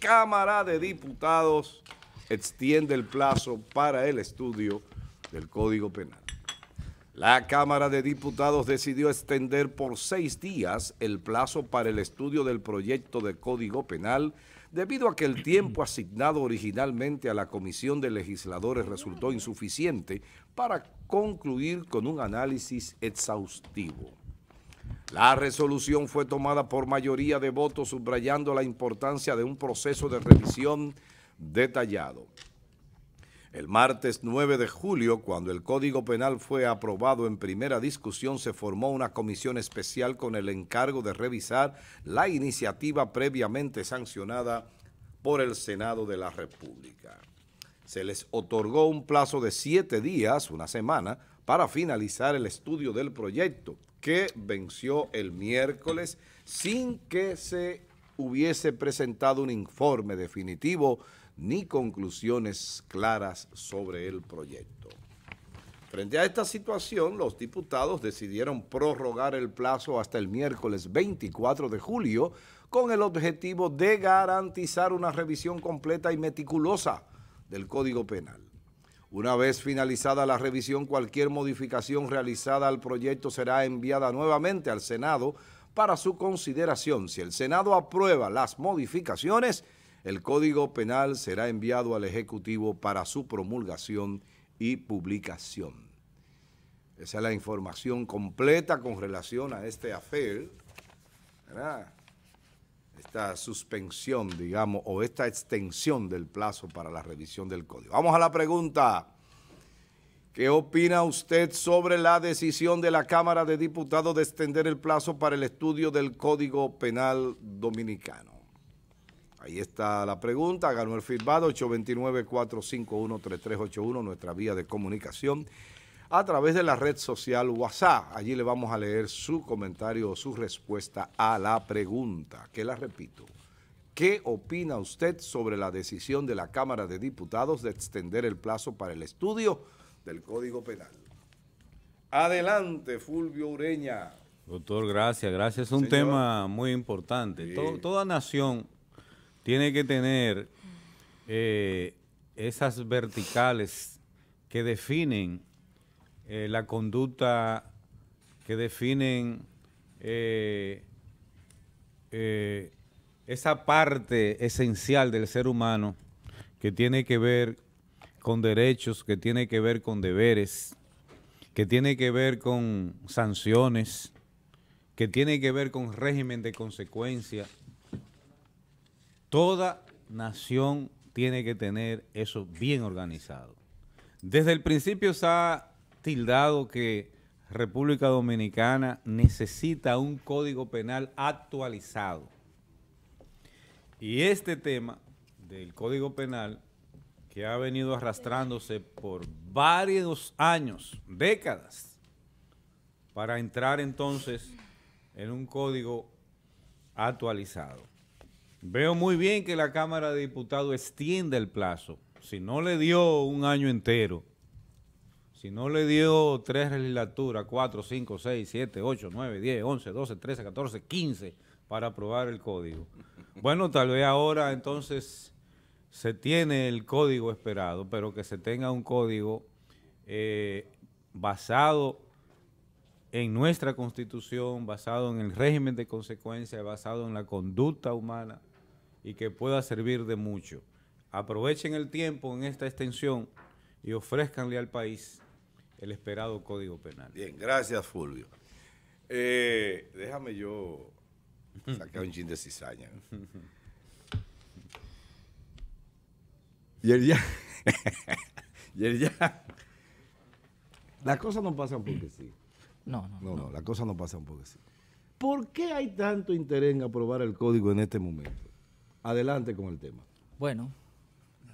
Cámara de Diputados extiende el plazo para el estudio del Código Penal. La Cámara de Diputados decidió extender por seis días el plazo para el estudio del proyecto de Código Penal debido a que el tiempo asignado originalmente a la Comisión de Legisladores resultó insuficiente para concluir con un análisis exhaustivo. La resolución fue tomada por mayoría de votos subrayando la importancia de un proceso de revisión detallado. El martes 9 de julio, cuando el Código Penal fue aprobado en primera discusión, se formó una comisión especial con el encargo de revisar la iniciativa previamente sancionada por el Senado de la República. Se les otorgó un plazo de siete días, una semana, para finalizar el estudio del proyecto que venció el miércoles sin que se hubiese presentado un informe definitivo ni conclusiones claras sobre el proyecto. Frente a esta situación, los diputados decidieron prorrogar el plazo hasta el miércoles 24 de julio con el objetivo de garantizar una revisión completa y meticulosa del Código Penal. Una vez finalizada la revisión, cualquier modificación realizada al proyecto será enviada nuevamente al Senado para su consideración. Si el Senado aprueba las modificaciones, el Código Penal será enviado al Ejecutivo para su promulgación y publicación. Esa es la información completa con relación a este affair esta suspensión, digamos, o esta extensión del plazo para la revisión del código. Vamos a la pregunta. ¿Qué opina usted sobre la decisión de la Cámara de Diputados de extender el plazo para el estudio del Código Penal Dominicano? Ahí está la pregunta, ganó el firmado 829-451-3381, nuestra vía de comunicación a través de la red social WhatsApp. Allí le vamos a leer su comentario o su respuesta a la pregunta, que la repito. ¿Qué opina usted sobre la decisión de la Cámara de Diputados de extender el plazo para el estudio del Código Penal? Adelante, Fulvio Ureña. Doctor, gracias, gracias. Es un tema muy importante. toda nación tiene que tener eh, esas verticales que definen eh, la conducta que definen eh, eh, esa parte esencial del ser humano que tiene que ver con derechos, que tiene que ver con deberes, que tiene que ver con sanciones, que tiene que ver con régimen de consecuencia. Toda nación tiene que tener eso bien organizado. Desde el principio se ha tildado que República Dominicana necesita un código penal actualizado. Y este tema del código penal que ha venido arrastrándose por varios años, décadas, para entrar entonces en un código actualizado. Veo muy bien que la Cámara de Diputados extienda el plazo. Si no le dio un año entero, si no le dio tres legislaturas, cuatro, cinco, seis, siete, ocho, nueve, diez, once, doce, trece, catorce, quince para aprobar el código. Bueno, tal vez ahora entonces se tiene el código esperado, pero que se tenga un código eh, basado en nuestra constitución, basado en el régimen de consecuencias, basado en la conducta humana y que pueda servir de mucho. Aprovechen el tiempo en esta extensión y ofrezcanle al país el esperado Código Penal. Bien, gracias Fulvio. Eh, déjame yo sacar un chin de cizaña. Y el ya, y el ya, las cosas no pasan porque sí. No, no, no. No, no, las cosas no pasan porque sí. ¿Por qué hay tanto interés en aprobar el código en este momento? Adelante con el tema. Bueno,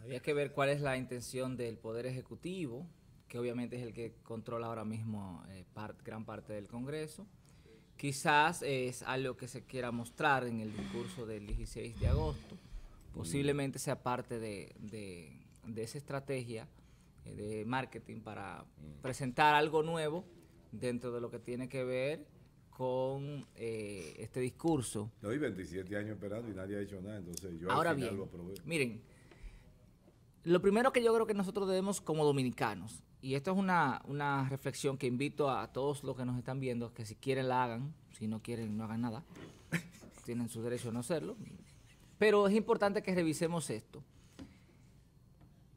había que ver cuál es la intención del Poder Ejecutivo, que obviamente es el que controla ahora mismo eh, gran parte del Congreso. Quizás es algo que se quiera mostrar en el discurso del 16 de agosto. Posiblemente sea parte de, esa estrategia eh, de marketing para presentar algo nuevo dentro de lo que tiene que ver con eh, este discurso. No, 27 años esperando y nadie ha hecho nada, entonces yo Ahora bien, Miren, lo primero que yo creo que nosotros debemos como dominicanos y esto es una, reflexión que invito a todos los que nos están viendo, que si quieren la hagan, si no quieren no hagan nada, tienen su derecho a no hacerlo, pero es importante que revisemos esto.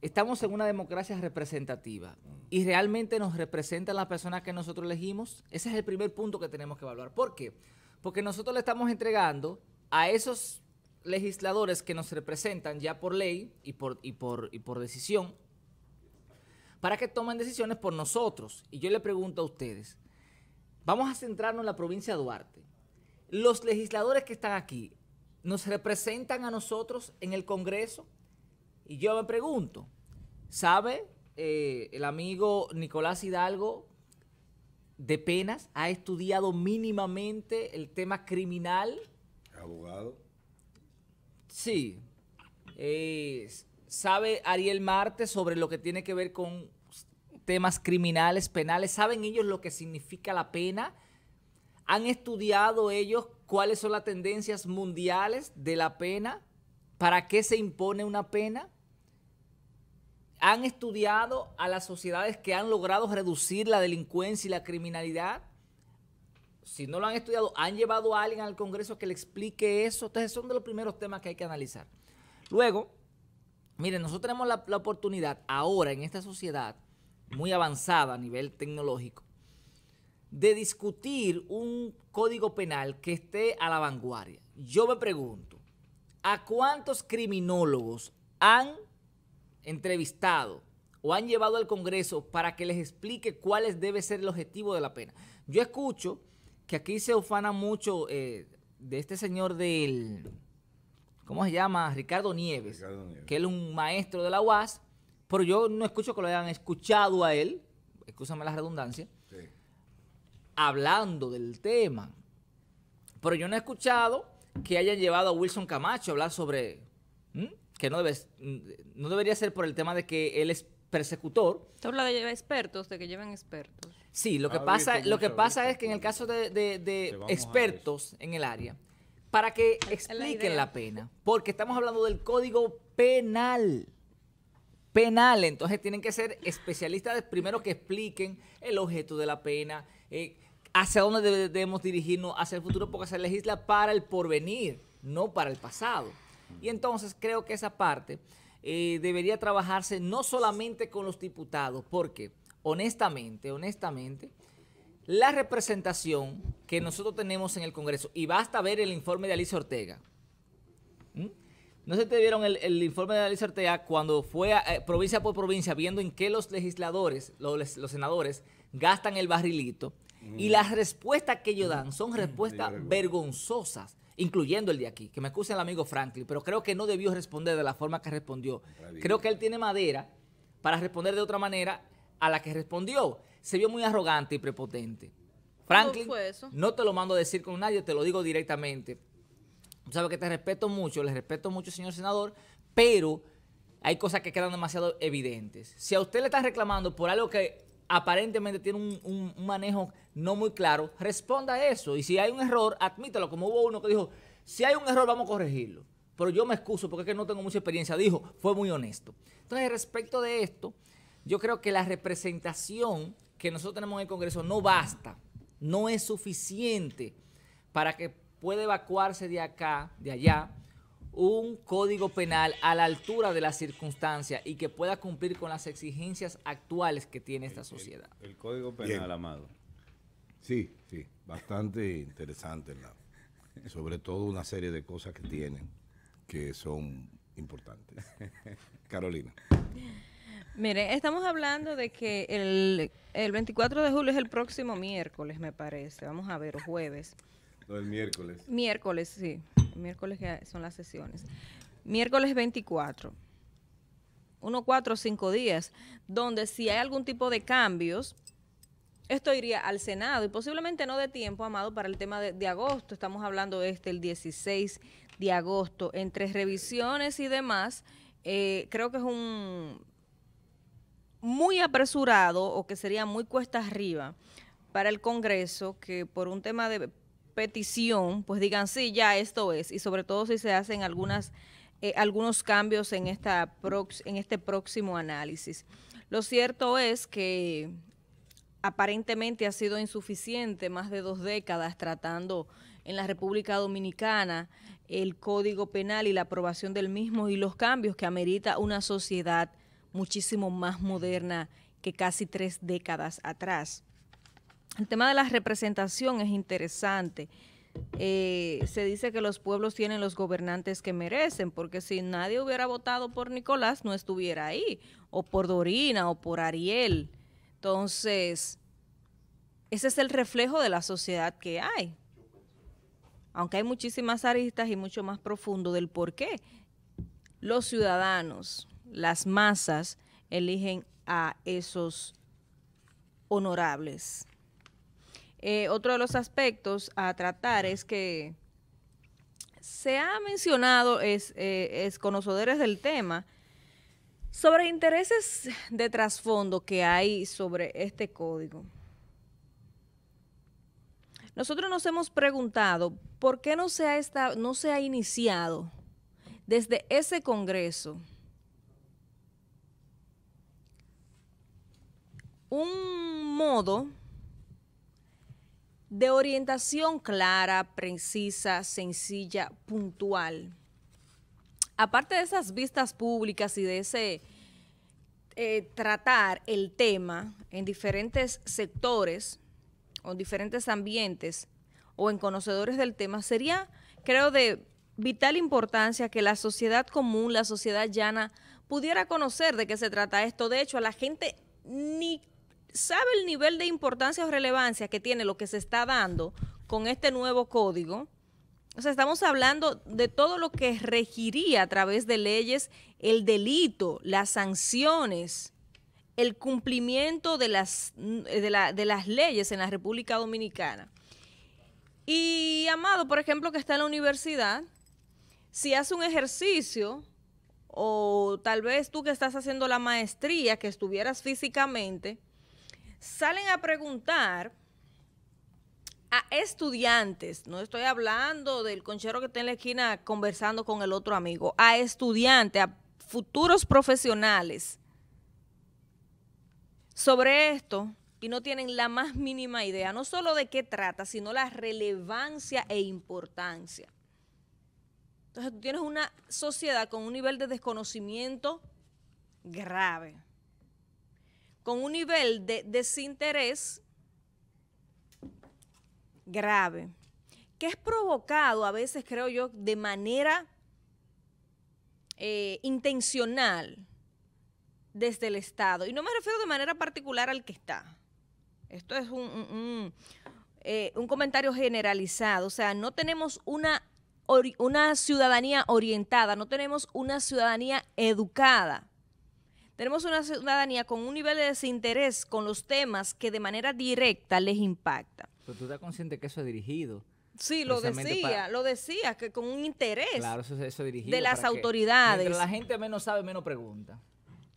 Estamos en una democracia representativa y realmente nos representan las personas que nosotros elegimos. Ese es el primer punto que tenemos que evaluar. ¿Por qué? Porque nosotros le estamos entregando a esos legisladores que nos representan ya por ley y por, por, y por decisión para que tomen decisiones por nosotros. Y yo le pregunto a ustedes, vamos a centrarnos en la provincia de Duarte. Los legisladores que están aquí, ¿nos representan a nosotros en el Congreso? Y yo me pregunto, ¿sabe eh, el amigo Nicolás Hidalgo de penas? ¿Ha estudiado mínimamente el tema criminal? Abogado. Sí. Es, ¿Sabe Ariel Marte sobre lo que tiene que ver con temas criminales, penales? ¿Saben ellos lo que significa la pena? ¿Han estudiado ellos cuáles son las tendencias mundiales de la pena? ¿Para qué se impone una pena? ¿Han estudiado a las sociedades que han logrado reducir la delincuencia y la criminalidad? Si no lo han estudiado, ¿han llevado a alguien al Congreso que le explique eso? Entonces son de los primeros temas que hay que analizar. Luego, Miren, nosotros tenemos la, oportunidad ahora en esta sociedad muy avanzada a nivel tecnológico de discutir un código penal que esté a la vanguardia. Yo me pregunto, ¿a cuántos criminólogos han entrevistado o han llevado al Congreso para que les explique cuál debe ser el objetivo de la pena? Yo escucho que aquí se ufana mucho eh, de este señor del ¿cómo se llama? Ricardo Nieves, que él es un maestro de la UAS, pero yo no escucho que lo hayan escuchado a él, escúchame la redundancia, hablando del tema. Pero yo no he escuchado que hayan llevado a Wilson Camacho a hablar sobre, que no, debes, no debería ser por el tema de que él es persecutor. Usted habla de expertos, de que lleven expertos. Sí, lo que, pasa, lo que pasa es que en el caso de expertos en el área, para que expliquen la, pena, porque estamos hablando del código penal. Penal, entonces tienen que ser especialistas primero que expliquen el objeto de la pena, eh, hacia dónde debemos dirigirnos, hacia el futuro, porque se legisla para el porvenir, no para el pasado. Y entonces creo que esa parte eh, debería trabajarse no solamente con los diputados, porque honestamente, honestamente, la representación que nosotros tenemos en el Congreso, y basta ver el informe de Alicia Ortega. ¿Mm? No sé si te vieron el, informe de Alicia Ortega cuando fue a, eh, provincia por provincia viendo en qué los legisladores, los, senadores, gastan el barrilito. Y mm. las respuestas que ellos dan son mm. respuestas vergonzosas, incluyendo el de aquí, que me acuse el amigo Franklin, pero creo que no debió responder de la forma que respondió. Creo que él tiene madera para responder de otra manera a la que respondió se vio muy arrogante y prepotente. Franklin, no te lo mando a decir con nadie, te lo digo directamente. Sabes que te respeto mucho, le respeto mucho, señor senador, pero hay cosas que quedan demasiado evidentes. Si a usted le están reclamando por algo que aparentemente tiene un, manejo no muy claro, responda a eso. Y si hay un error, admítalo, como hubo uno que dijo, si hay un error, vamos a corregirlo. Pero yo me excuso porque es que no tengo mucha experiencia. Dijo, fue muy honesto. Entonces, respecto de esto, yo creo que la representación que nosotros tenemos en el Congreso no basta, no es suficiente para que pueda evacuarse de acá, de allá, un código penal a la altura de las circunstancias y que pueda cumplir con las exigencias actuales que tiene esta sociedad. El, código penal, amado. Sí, sí, bastante interesante, sobre todo una serie de cosas que tienen que son importantes. Carolina. Mire, estamos hablando de que el, el 24 de julio es el próximo miércoles, me parece. Vamos a ver, o jueves. No, el miércoles. Miércoles, sí. miércoles son las sesiones. Miércoles 24. Uno, cuatro cinco días, donde si hay algún tipo de cambios, esto iría al Senado y posiblemente no de tiempo, Amado, para el tema de, agosto. Estamos hablando este el 16 de agosto. Entre revisiones y demás, eh, creo que es un muy apresurado o que sería muy cuesta arriba para el Congreso que por un tema de petición, pues digan, sí, ya esto es, y sobre todo si se hacen eh, algunos cambios en, esta en este próximo análisis. Lo cierto es que aparentemente ha sido insuficiente más de dos décadas tratando en la República Dominicana el Código Penal y la aprobación del mismo y los cambios que amerita una sociedad muchísimo más moderna que casi tres décadas atrás. El tema de la representación es interesante. Eh, se dice que los pueblos tienen los gobernantes que merecen, porque si nadie hubiera votado por Nicolás, no estuviera ahí, o por Dorina, o por Ariel. Entonces, ese es el reflejo de la sociedad que hay. Aunque hay muchísimas aristas y mucho más profundo del por qué los ciudadanos las masas eligen a esos honorables. Eh, otro de los aspectos a tratar es que se ha mencionado, eh, es, conocedores del tema, sobre intereses de trasfondo que hay sobre este código. Nosotros nos hemos preguntado por qué no se ha, no se ha iniciado desde ese Congreso un modo de orientación clara, precisa, sencilla, puntual. Aparte de esas vistas públicas y de ese eh, tratar el tema en diferentes sectores o en diferentes ambientes o en conocedores del tema, sería, creo, de vital importancia que la sociedad común, la sociedad llana, pudiera conocer de qué se trata esto. De hecho, a la gente ni sabe el nivel de importancia o relevancia que tiene lo que se está dando con este nuevo código. O sea, estamos hablando de todo lo que regiría a través de leyes el delito, las sanciones, el cumplimiento de las, de, las leyes en la República Dominicana. Y Amado, por ejemplo, que está en la universidad, si hace un ejercicio o tal vez tú que estás haciendo la maestría, que estuvieras físicamente, salen a preguntar a estudiantes, no estoy hablando del conchero que está en la esquina conversando con el otro amigo, a estudiantes, a futuros profesionales sobre esto y no tienen la más mínima idea, no solo de qué trata, sino la relevancia e importancia. Entonces tú tienes una sociedad con un nivel de desconocimiento grave con un nivel de desinterés grave, que es provocado a veces, creo yo, de manera eh, intencional desde el Estado. Y no me refiero de manera particular al que está. Esto es un, eh, comentario generalizado. O sea, no tenemos una, una ciudadanía orientada, no tenemos una ciudadanía educada tenemos una ciudadanía con un nivel de desinterés con los temas que de manera directa les impacta. Pero tú estás consciente que eso es dirigido. Sí, lo decía, lo decía, que con un interés de las autoridades. Pero la gente menos sabe, menos pregunta.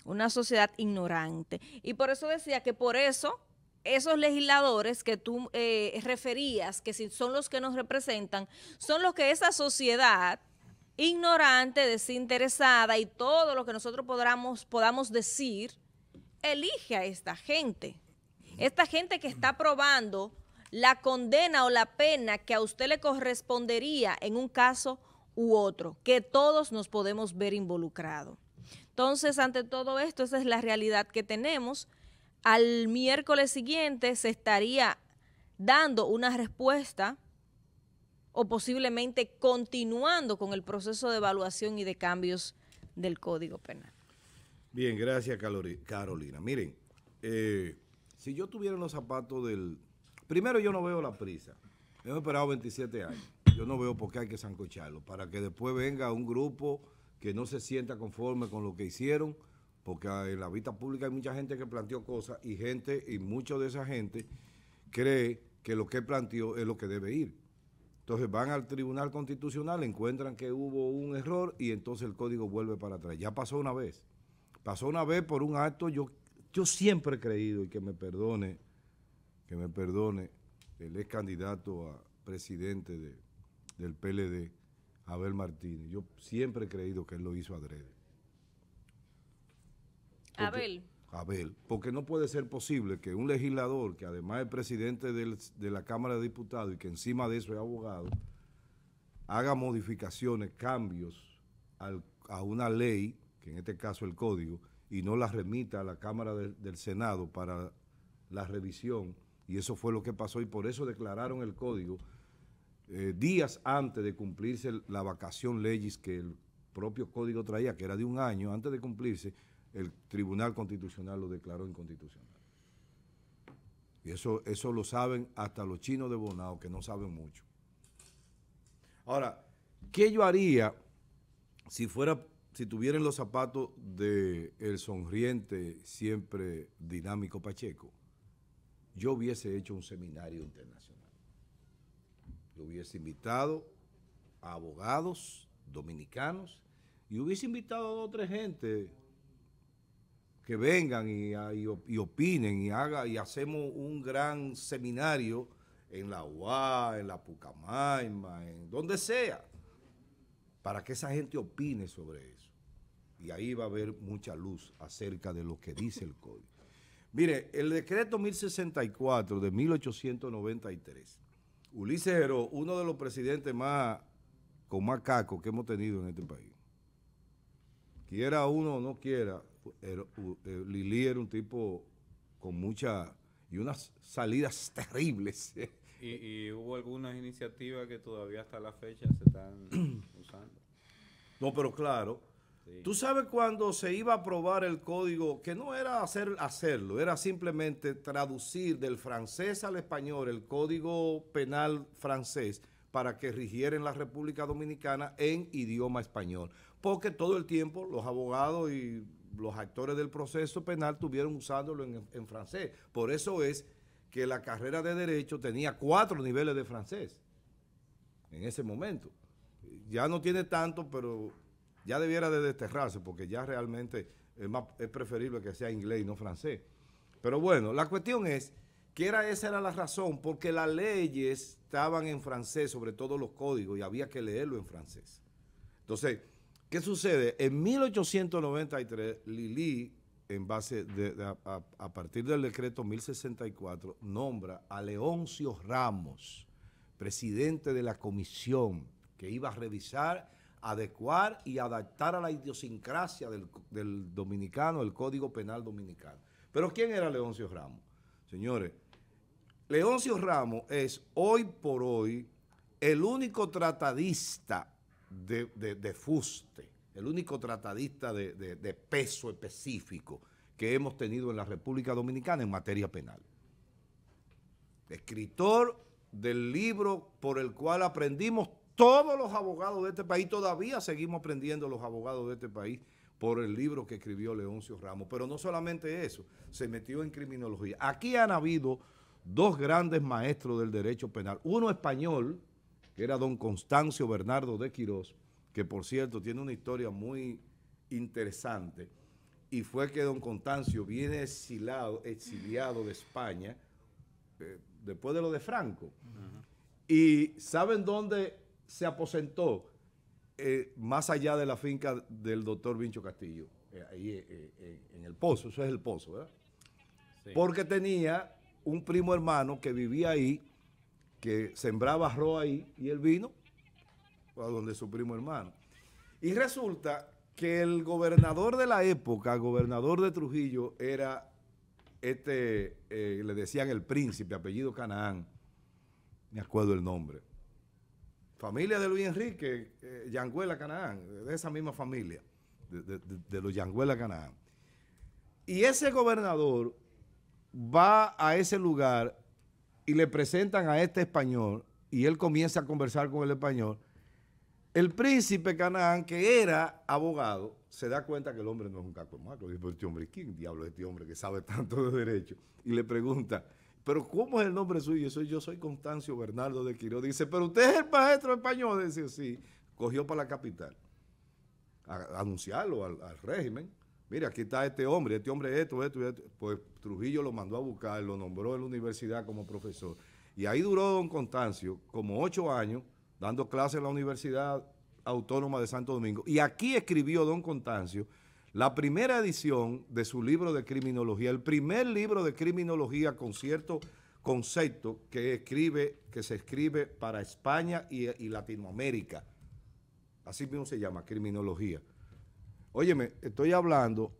Una sociedad ignorante. Y por eso decía que por eso esos legisladores que tú eh, referías, que son los que nos representan, son los que esa sociedad ignorante, desinteresada y todo lo que nosotros podamos, podamos decir, elige a esta gente. Esta gente que está probando la condena o la pena que a usted le correspondería en un caso u otro, que todos nos podemos ver involucrados. Entonces, ante todo esto, esa es la realidad que tenemos. Al miércoles siguiente se estaría dando una respuesta o posiblemente continuando con el proceso de evaluación y de cambios del Código Penal. Bien, gracias Carolina. Miren, eh, si yo tuviera los zapatos del... Primero yo no veo la prisa. Hemos esperado 27 años. Yo no veo por qué hay que zancocharlo, para que después venga un grupo que no se sienta conforme con lo que hicieron, porque ah, en la vista pública hay mucha gente que planteó cosas y gente, y mucho de esa gente cree que lo que planteó es lo que debe ir. Entonces van al Tribunal Constitucional, encuentran que hubo un error y entonces el código vuelve para atrás. Ya pasó una vez. Pasó una vez por un acto, yo, yo siempre he creído, y que me perdone, que me perdone, el ex candidato a presidente de, del PLD, Abel Martínez. Yo siempre he creído que él lo hizo adrede. Abel. Abel, porque no puede ser posible que un legislador, que además es presidente de la Cámara de Diputados y que encima de eso es abogado, haga modificaciones, cambios a una ley, que en este caso el código, y no la remita a la Cámara del Senado para la revisión. Y eso fue lo que pasó y por eso declararon el código eh, días antes de cumplirse la vacación leyes que el propio código traía, que era de un año, antes de cumplirse, el Tribunal Constitucional lo declaró inconstitucional. Y eso, eso lo saben hasta los chinos de Bonao, que no saben mucho. Ahora, ¿qué yo haría si fuera, si tuviera los zapatos del sonriente, siempre dinámico Pacheco? Yo hubiese hecho un seminario internacional. Yo hubiese invitado a abogados dominicanos y hubiese invitado a otra gente que vengan y, opinen y, haga, y hacemos un gran seminario en la UA, en la Pucamaima, en donde sea, para que esa gente opine sobre eso. Y ahí va a haber mucha luz acerca de lo que dice el código. Mire, el decreto 1064 de 1893, Ulises Heró, uno de los presidentes más con más que hemos tenido en este país, quiera uno o no quiera, eh, Lili era un tipo con mucha y unas salidas terribles. Y, hubo algunas iniciativas que todavía hasta la fecha se están usando. No, pero claro. Tú sabes cuando se iba a aprobar el código, que no era hacer, hacerlo, era simplemente traducir del francés al español el código penal francés para que rigiera en la República Dominicana en idioma español. Porque todo el tiempo los abogados y los actores del proceso penal tuvieron usándolo en, francés. Por eso es que la carrera de Derecho tenía cuatro niveles de francés en ese momento. Ya no tiene tanto, pero ya debiera de desterrarse, porque ya realmente es, preferible que sea inglés y no francés. Pero bueno, la cuestión es que era, esa era la razón, porque las leyes estaban en francés, sobre todo los códigos, y había que leerlo en francés. Entonces, ¿Qué sucede? En 1893, Lili, en base a, partir del decreto 1064, nombra a Leoncio Ramos, presidente de la comisión que iba a revisar, adecuar y adaptar a la idiosincrasia del, del dominicano el Código Penal Dominicano. Pero ¿quién era Leoncio Ramos? Señores, Leoncio Ramos es hoy por hoy el único tratadista de, fuste, el único tratadista de, de peso específico que hemos tenido en la República Dominicana en materia penal. Escritor del libro por el cual aprendimos todos los abogados de este país, todavía seguimos aprendiendo los abogados de este país por el libro que escribió Leoncio Ramos. Pero no solamente eso, se metió en criminología. Aquí han habido dos grandes maestros del derecho penal, uno español, era don Constancio Bernardo de Quirós, que por cierto tiene una historia muy interesante, y fue que don Constancio viene exiliado de España, eh, después de lo de Franco, y ¿saben dónde se aposentó? Eh, más allá de la finca del doctor Vincho Castillo, eh, ahí en el pozo, eso es el pozo, ¿verdad? Porque tenía un primo hermano que vivía ahí, que sembraba arroz ahí y él vino a donde su primo hermano. Y resulta que el gobernador de la época, gobernador de Trujillo, era este, eh, le decían el príncipe, apellido Canaán, me acuerdo el nombre. Familia de Luis Enrique, eh, Yanguela Canaán, de esa misma familia, de, de, de los Yanguela Canaán. Y ese gobernador va a ese lugar y le presentan a este español y él comienza a conversar con el español, el príncipe Canaán, que era abogado, se da cuenta que el hombre no es un caco macro. Dice, pero este hombre, ¿quién diablo es este hombre que sabe tanto de derecho? Y le pregunta, ¿pero cómo es el nombre suyo? Yo soy, yo soy Constancio Bernardo de Quiro. Dice, ¿pero usted es el maestro español? Dice, sí. Cogió para la capital a, anunciarlo al régimen mira, aquí está este hombre, este hombre esto, esto, esto. Pues Trujillo lo mandó a buscar, lo nombró en la universidad como profesor. Y ahí duró don Constancio como ocho años dando clases en la Universidad Autónoma de Santo Domingo. Y aquí escribió don Constancio la primera edición de su libro de criminología, el primer libro de criminología con cierto concepto que, escribe, que se escribe para España y Latinoamérica. Así mismo se llama, criminología. Óyeme, estoy hablando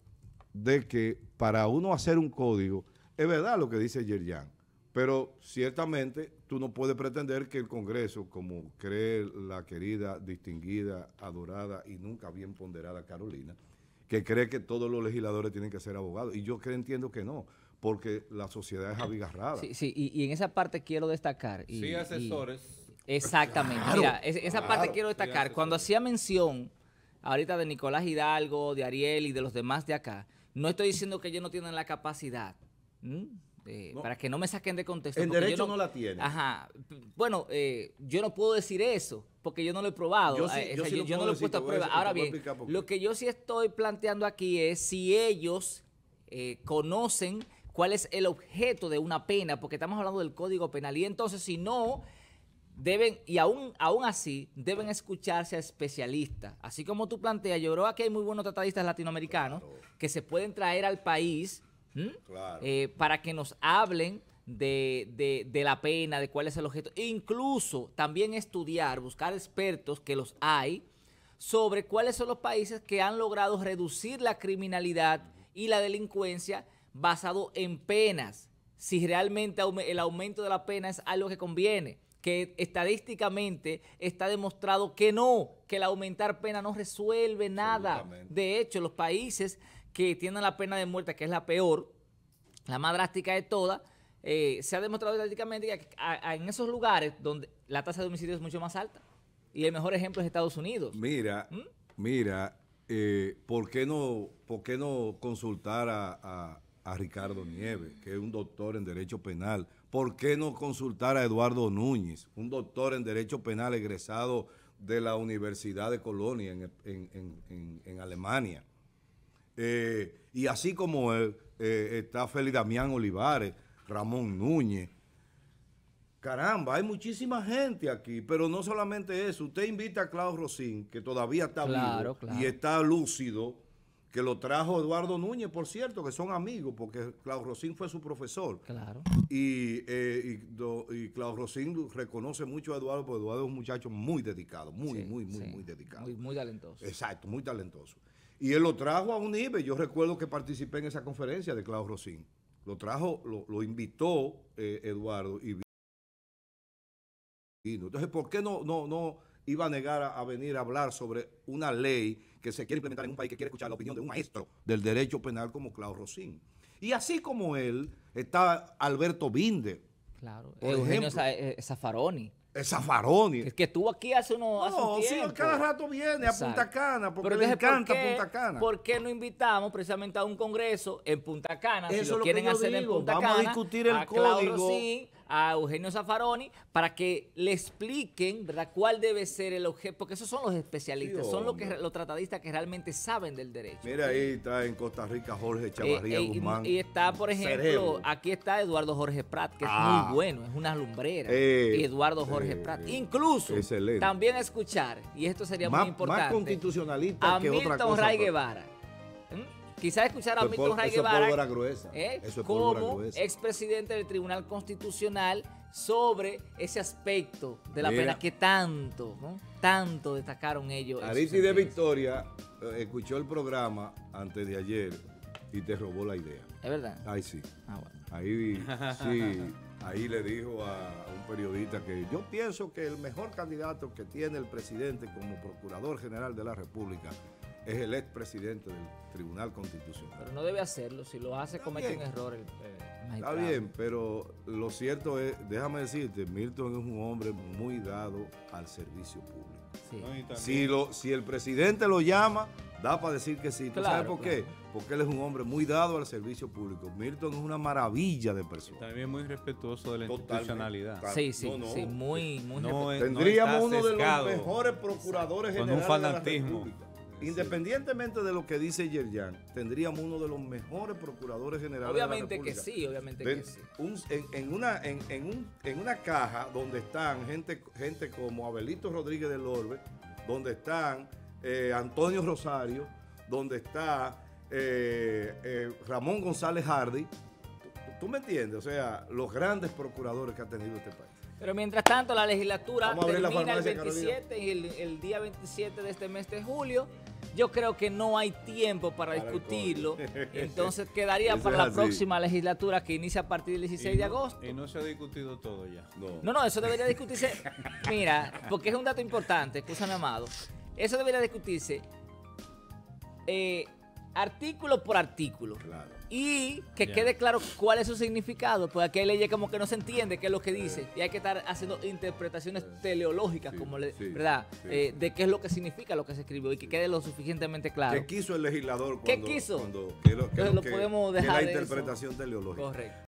de que para uno hacer un código, es verdad lo que dice Yerjan, pero ciertamente tú no puedes pretender que el Congreso, como cree la querida, distinguida, adorada y nunca bien ponderada Carolina, que cree que todos los legisladores tienen que ser abogados. Y yo creo, entiendo que no, porque la sociedad es abigarrada. Sí, sí, y, en esa parte quiero destacar. sí, asesores. exactamente. Mira, esa parte quiero destacar. Cuando hacía mención ahorita de Nicolás Hidalgo, de Ariel y de los demás de acá, no estoy diciendo que ellos no tienen la capacidad. Eh, para que no me saquen de contexto. El derecho no, la tiene. Ajá. Bueno, eh, yo no puedo decir eso porque yo no lo he probado. Yo, eh, no lo he puesto a prueba. Ahora bien, lo que yo sí estoy planteando aquí es si ellos conocen cuál es el objeto de una pena, porque estamos hablando del Código Penal. Y entonces, si no deben, y aún, aún así, deben escucharse a especialistas. Así como tú planteas, yo creo que hay muy buenos tratadistas latinoamericanos que se pueden traer al país eh, para que nos hablen de, de, de, la pena, de cuál es el objeto. E incluso también estudiar, buscar expertos que los hay sobre cuáles son los países que han logrado reducir la criminalidad y la delincuencia basado en penas. Si realmente el aumento de la pena es algo que conviene que estadísticamente está demostrado que no, que el aumentar pena no resuelve nada. De hecho, los países que tienen la pena de muerte, que es la peor, la más drástica de todas, eh, se ha demostrado estadísticamente que en esos lugares donde la tasa de homicidio es mucho más alta. Y el mejor ejemplo es Estados Unidos. Mira, ¿Mm? mira, eh, ¿por, qué no, ¿por qué no consultar a, a Ricardo Nieves, que es un doctor en Derecho Penal? ¿por qué no consultar a Eduardo Núñez, un doctor en Derecho Penal egresado de la Universidad de Colonia en, Alemania? Eh, y así como él, eh, está Félix Damián Olivares, Ramón Núñez. Caramba, hay muchísima gente aquí, pero no solamente eso. Usted invita a Claudio Rosin, que todavía está vivo y está lúcido que lo trajo Eduardo Núñez, por cierto, que son amigos, porque Claudio Rosín fue su profesor. Claro. Y, eh, y, Claudio Rosín reconoce mucho a Eduardo, porque Eduardo es un muchacho muy dedicado, muy, muy, muy, muy dedicado. Muy, muy, talentoso. Exacto, muy talentoso. Y él lo trajo a un nivel. Yo recuerdo que participé en esa conferencia de Claudio Rosín. Lo trajo, lo, invitó eh, Eduardo y Entonces, ¿por qué no, no, iba a negar a venir a hablar sobre una ley? que se quiere implementar en un país que quiere escuchar la opinión de un maestro del derecho penal como Claudio Rosín. Y así como él, está Alberto Binder. Claro, Eugenio eh, eh, Zaffaroni. Eh, Zaffaroni. Es que estuvo aquí hace unos No, sí, cada rato viene a Punta Cana, porque le encanta Punta Cana. ¿Por qué no invitamos precisamente a un congreso en Punta Cana? Eso si lo, quieren hacer en Punta Vamos Cana. a discutir el código a Eugenio Zaffaroni para que le expliquen, ¿verdad?, cuál debe ser el objeto, porque esos son los especialistas, son los, que, los tratadistas que realmente saben del derecho. Mira, ahí está en Costa Rica Jorge eh, Chavarría eh, Guzmán. Y está, por ejemplo, aquí está Eduardo Jorge Prat, que es muy ah. bueno, es una lumbrera. Eh, Eduardo Jorge Prat. Incluso, también escuchar, y esto sería muy importante. Más constitucionalista a que Milton Ray Guevara Quizás escuchar a Milton Ray Guevara ¿eh? es como expresidente del Tribunal Constitucional sobre ese aspecto de la pena que tanto, tanto destacaron ellos. Ariti de Victoria eh, escuchó el programa antes de ayer y te robó la idea. ¿Es verdad? Ahí sí. Ah, Ahí sí. Ahí le dijo a un periodista que yo pienso que el mejor candidato que tiene el presidente como procurador general de la República es el expresidente del Tribunal Constitucional. Pero no debe hacerlo, si lo hace comete un error eh, Está bien, pero lo cierto es, déjame decirte, Milton es un hombre muy dado al servicio público. si, lo, si el presidente lo llama, da para decir que sí. ¿Tú sabes por qué? Porque él es un hombre muy dado al servicio público. Milton es una maravilla de persona. también muy respetuoso de la institucionalidad. Sí, sí, sí, muy, muy Tendríamos uno de los mejores procuradores en generales un fanatismo. Independientemente de lo que dice Yerjan, tendríamos uno de los mejores procuradores generales obviamente que sí, obviamente que sí. en, una, en, una caja donde están gente, gente como Abelito Rodríguez del Orbe, donde están eh, Antonio Rosario, donde está eh, eh, Ramón González Hardy. ¿Tú me entiendes? O sea, los grandes procuradores que ha tenido este país. Pero mientras tanto, la legislatura termina el 27 y el, día 27 de este mes de julio yo creo que no hay tiempo para, discutirlo. Entonces quedaría para la próxima legislatura que inicia a partir del 16 de agosto. Y no se ha discutido todo ya. No, no, eso debería discutirse. mira, porque es un dato importante, escúchame, amado. Eso debería discutirse. Eh, artículo por artículo. Y que quede claro cuál es su significado, porque aquí hay leyes como que no se entiende qué es lo que dice. Y hay que estar haciendo interpretaciones teleológicas, como le, ¿verdad? Eh, de qué es lo que significa lo que se escribió y que quede lo suficientemente claro. ¿Qué quiso el legislador cuando, ¿Qué quiso? lo, podemos dejar la interpretación teleológica. Correcto.